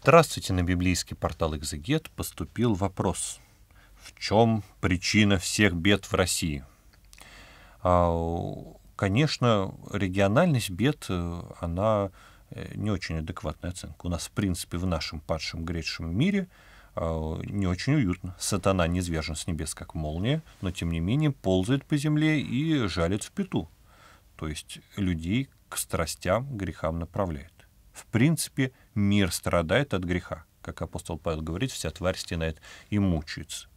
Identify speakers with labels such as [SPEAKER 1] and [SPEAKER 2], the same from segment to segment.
[SPEAKER 1] Здравствуйте на библейский портал «Экзегет» поступил вопрос. В чем причина всех бед в России? А, конечно, региональность бед, э, она э, не очень адекватная оценка. У нас, в принципе, в нашем падшем греческом мире а, не очень уютно. Сатана не низвержен с небес, как молния, но, тем не менее, ползает по земле и жалит в пету. То есть людей к страстям, грехам направляет в принципе, мир страдает от греха. Как апостол Павел говорит, вся тварь стенает и мучается.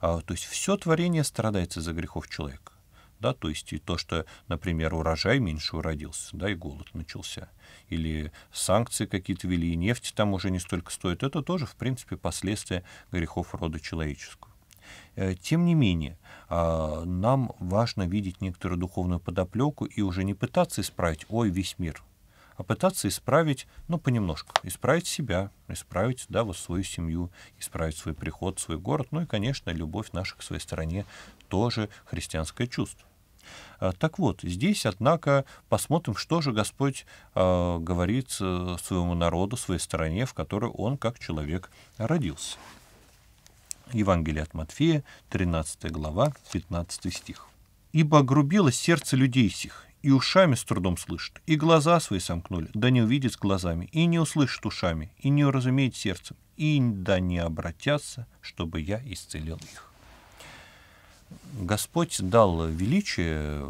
[SPEAKER 1] А, то есть все творение страдает из-за грехов человека. Да, то есть и то, что, например, урожай меньше уродился, да, и голод начался, или санкции какие-то вели, и нефть там уже не столько стоит, это тоже, в принципе, последствия грехов рода человеческого. Э, тем не менее, а, нам важно видеть некоторую духовную подоплеку и уже не пытаться исправить, ой, весь мир, а пытаться исправить, ну, понемножку, исправить себя, исправить, да, вот свою семью, исправить свой приход, свой город, ну и, конечно, любовь наших к своей стране тоже христианское чувство. А, так вот, здесь, однако, посмотрим, что же Господь а, э, говорит своему народу, своей стране, в которой Он как человек родился. Евангелие от Матфея, 13 глава, 15 стих. «Ибо огрубило сердце людей сих, и ушами с трудом слышит, и глаза свои сомкнули, да не увидит глазами, и не услышит ушами, и не уразумеет сердцем, и да не обратятся, чтобы я исцелил их. Господь дал величие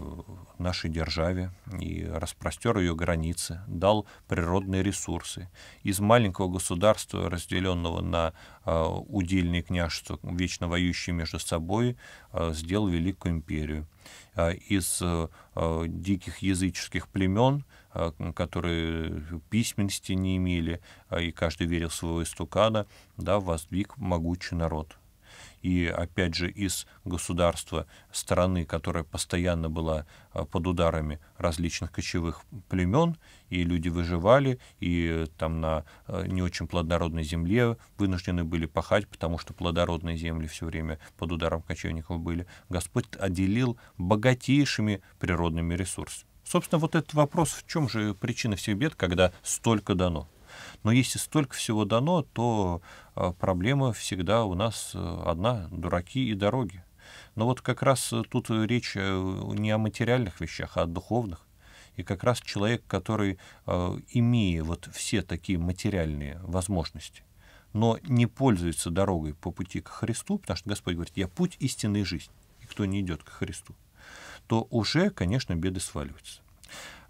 [SPEAKER 1] нашей державе и распростер ее границы, дал природные ресурсы. Из маленького государства, разделенного на э, удельные княжества, вечно воюющие между собой, э, сделал Великую империю. Э, из э, диких языческих племен, э, которые письменности не имели, э, и каждый верил в своего истукана, да, воздвиг могучий народ и, опять же, из государства страны, которая постоянно была а, под ударами различных кочевых племен, и люди выживали, и там на а, не очень плодородной земле вынуждены были пахать, потому что плодородные земли все время под ударом кочевников были. Господь отделил богатейшими природными ресурсами. Собственно, вот этот вопрос, в чем же причина всех бед, когда столько дано? Но если столько всего дано, то а, проблема всегда у нас э, одна — дураки и дороги. Но вот как раз э, тут э, речь не о материальных вещах, а о духовных. И как раз человек, который, имея вот все такие материальные возможности, но не пользуется дорогой по пути к Христу, потому что Господь говорит, я путь истинной жизни, и кто не идет к Христу, то уже, конечно, беды сваливаются.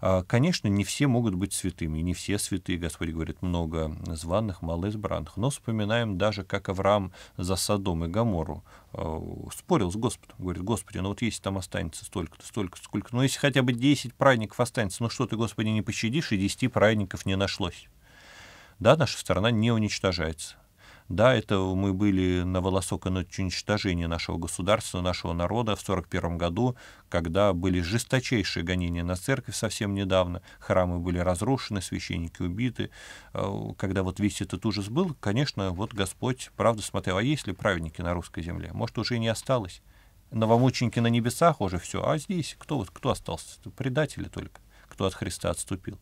[SPEAKER 1] А, конечно, не все могут быть святыми, не все святые, Господь говорит, много званых, мало избранных. Но вспоминаем даже, как Авраам за Содом и Гамору а, спорил с Господом. Говорит, Господи, ну вот если там останется столько-то, столько сколько, ну если хотя бы 10 праздников останется, ну что ты, Господи, не пощадишь, и 10 праздников не нашлось. Да, наша страна не уничтожается. Да, это мы были на волосок и ночь уничтожения нашего государства, нашего народа в 1941 году, когда были жесточайшие гонения на церковь совсем недавно, храмы были разрушены, священники убиты. Э, когда вот весь этот ужас был, конечно, вот Господь, правда, смотрел, а есть ли праведники на русской земле? Может, уже и не осталось. Новомученики на небесах уже все, а здесь кто, вот, кто остался? Предатели только, кто от Христа отступил.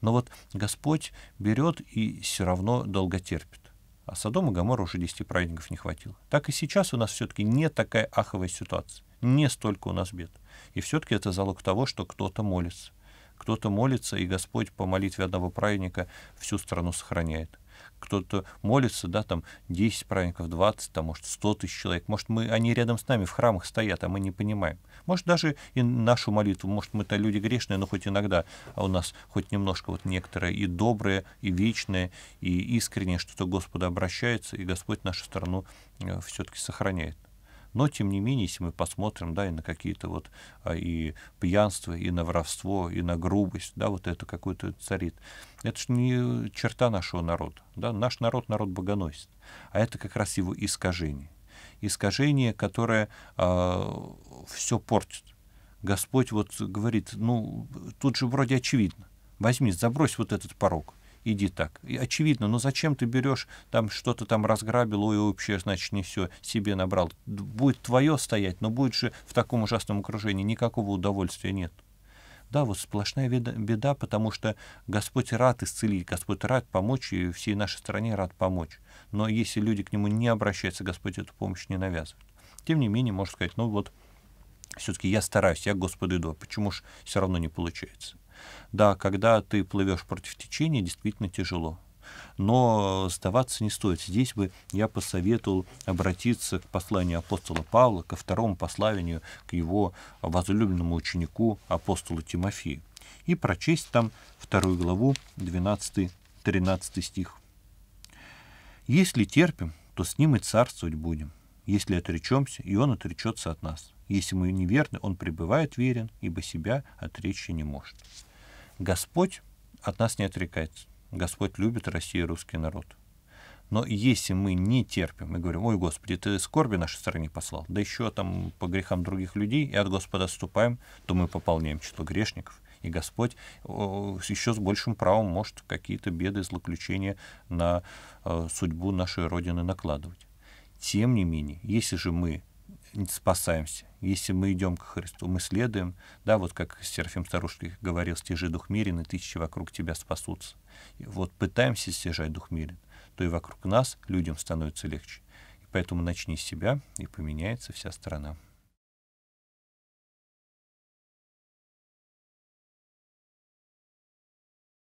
[SPEAKER 1] Но вот Господь берет и все равно долго терпит. А Содом и Гамора уже 10 праведников не хватило. Так и сейчас у нас все-таки не такая аховая ситуация. Не столько у нас бед. И все-таки это залог того, что кто-то молится. Кто-то молится, и Господь по молитве одного праведника всю страну сохраняет кто-то молится, да, там 10 праведников, 20, там, может, 100 тысяч человек, может, мы, они рядом с нами в храмах стоят, а мы не понимаем. Может, даже и нашу молитву, может, мы-то люди грешные, но хоть иногда, а у нас хоть немножко вот некоторое и доброе, и вечное, и искреннее что-то Господу обращается, и Господь нашу страну э, все-таки сохраняет. Но, тем не менее, если мы посмотрим, да, и на какие-то вот а, и пьянство, и на воровство, и на грубость, да, вот это какое-то царит. Это же не черта нашего народа, да, наш народ, народ богоносит, а это как раз его искажение. Искажение, которое а, все портит. Господь вот говорит, ну, тут же вроде очевидно, возьми, забрось вот этот порог, иди так. И очевидно, но «Ну зачем ты берешь, там что-то там разграбил, и вообще, значит, не все себе набрал. Будет твое стоять, но будет же в таком ужасном окружении, никакого удовольствия нет. Да, вот сплошная беда, беда, потому что Господь рад исцелить, Господь рад помочь, и всей нашей стране рад помочь. Но если люди к Нему не обращаются, Господь эту помощь не навязывает. Тем не менее, можно сказать, ну вот, все-таки я стараюсь, я к Господу иду, а почему же все равно не получается? Да, когда ты плывешь против течения, действительно тяжело. Но э, сдаваться не стоит. Здесь бы я посоветовал обратиться к посланию апостола Павла, ко второму посланию, к его возлюбленному ученику, апостолу Тимофею, и прочесть там вторую главу, 12-13 стих. «Если терпим, то с ним и царствовать будем. Если отречемся, и он отречется от нас. Если мы неверны, он пребывает верен, ибо себя отречь не может». Господь от нас не отрекается. Господь любит Россию и русский народ. Но если мы не терпим и говорим, ой, Господи, ты скорби нашей стране послал, да еще там по грехам других людей, и от Господа отступаем, то мы пополняем число грешников. И Господь еще с большим правом может какие-то беды, и злоключения на э, судьбу нашей Родины накладывать. Тем не менее, если же мы спасаемся. Если мы идем к Христу, мы следуем, да, вот как Серафим Старушкин говорил, стяжи дух мирен, и тысячи вокруг тебя спасутся. И вот пытаемся стяжать дух мирен, то и вокруг нас людям становится легче. И поэтому начни с себя, и поменяется вся страна.